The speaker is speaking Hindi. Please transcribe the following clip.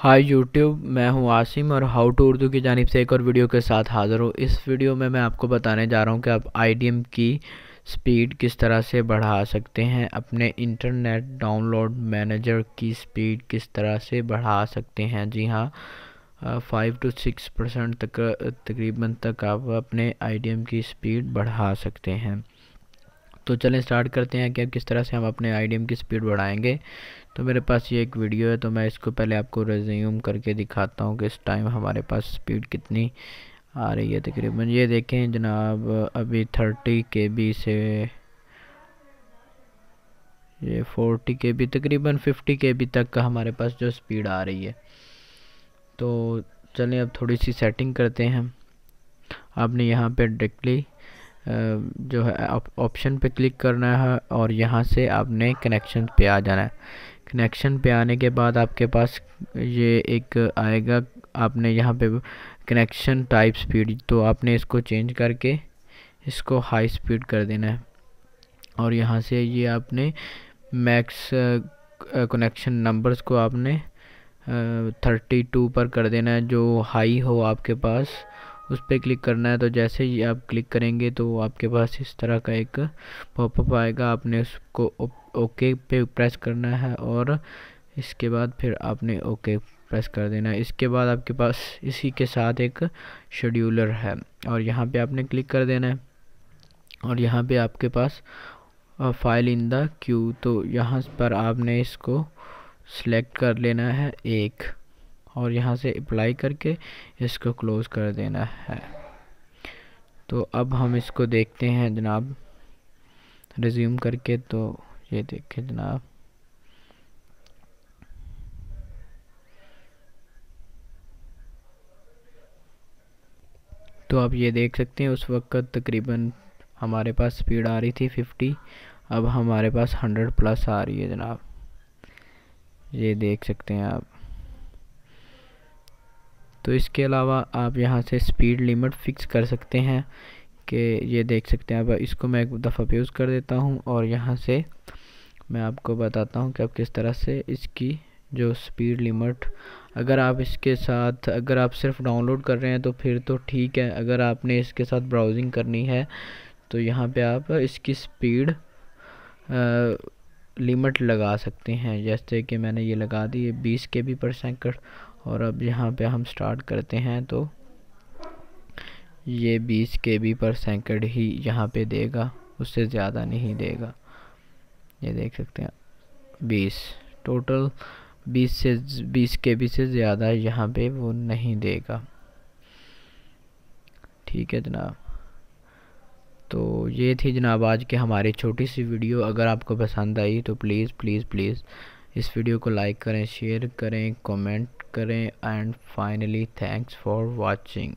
हाय यूट्यूब मैं हूं आसिम और हाउ टू उर्दू की जानब से एक और वीडियो के साथ हाज़िर हूं इस वीडियो में मैं आपको बताने जा रहा हूं कि आप आई की स्पीड किस तरह से बढ़ा सकते हैं अपने इंटरनेट डाउनलोड मैनेजर की स्पीड किस तरह से बढ़ा सकते हैं जी हाँ फाइव टू सिक्स परसेंट तक तकरीबन तक आप अपने आई की स्पीड बढ़ा सकते हैं तो चलें स्टार्ट करते हैं कि अब किस तरह से हम अपने आईडीएम की स्पीड बढ़ाएंगे तो मेरे पास ये एक वीडियो है तो मैं इसको पहले आपको रेज्यूम करके दिखाता हूँ कि इस टाइम हमारे पास स्पीड कितनी आ रही है तकरीबन ये देखें जनाब अभी थर्टी के बी से ये फोर्टी के बी तकरीबन फिफ्टी के बी तक का हमारे पास जो स्पीड आ रही है तो चलें अब थोड़ी सी सेटिंग करते हैं आपने यहाँ पर डायरेक्टली जो है ऑप्शन पे क्लिक करना है और यहाँ से आपने कनेक्शन पे आ जाना है कनेक्शन पे आने के बाद आपके पास ये एक आएगा आपने यहाँ पे कनेक्शन टाइप स्पीड तो आपने इसको चेंज करके इसको हाई स्पीड कर देना है और यहाँ से ये आपने मैक्स कनेक्शन नंबर्स को आपने थर्टी टू पर कर देना है जो हाई हो आपके पास उस पर क्लिक करना है तो जैसे ही आप क्लिक करेंगे तो आपके पास इस तरह का एक पॉपअप आएगा आपने उसको ओके पे प्रेस करना है और इसके बाद फिर आपने ओके प्रेस कर देना है इसके बाद आपके पास इसी के साथ एक शेड्यूलर है और यहाँ पे आपने क्लिक कर देना है और यहाँ पे आपके पास फाइल इन द क्यू तो यहाँ पर आपने इसको सेलेक्ट कर लेना है एक और यहाँ से अप्लाई करके इसको क्लोज कर देना है तो अब हम इसको देखते हैं जनाब रिज्यूम करके तो ये देखें जनाब तो आप ये देख सकते हैं उस वक्त तकरीबन हमारे पास स्पीड आ रही थी 50 अब हमारे पास 100 प्लस आ रही है जनाब ये देख सकते हैं आप तो इसके अलावा आप यहाँ से स्पीड लिमिट फिक्स कर सकते हैं कि ये देख सकते हैं अब इसको मैं एक दफ़ा यूज़ कर देता हूँ और यहाँ से मैं आपको बताता हूँ कि आप किस तरह से इसकी जो स्पीड लिमिट अगर आप इसके साथ अगर आप सिर्फ डाउनलोड कर रहे हैं तो फिर तो ठीक है अगर आपने इसके साथ ब्राउजिंग करनी है तो यहाँ पे आप इसकी स्पीड लिमिट लगा सकते हैं जैसे कि मैंने ये लगा दी है बीस के बी पर सेकंड और अब यहाँ पे हम स्टार्ट करते हैं तो ये बीस के बी पर सेकंड ही यहाँ पे देगा उससे ज़्यादा नहीं देगा ये देख सकते हैं बीस टोटल बीस से बीस के बी से ज़्यादा यहाँ पे वो नहीं देगा ठीक है जनाब तो ये थी जनाब आज के हमारी छोटी सी वीडियो अगर आपको पसंद आई तो प्लीज़ प्लीज़ प्लीज़ इस वीडियो को लाइक करें शेयर करें कमेंट करें and finally thanks for watching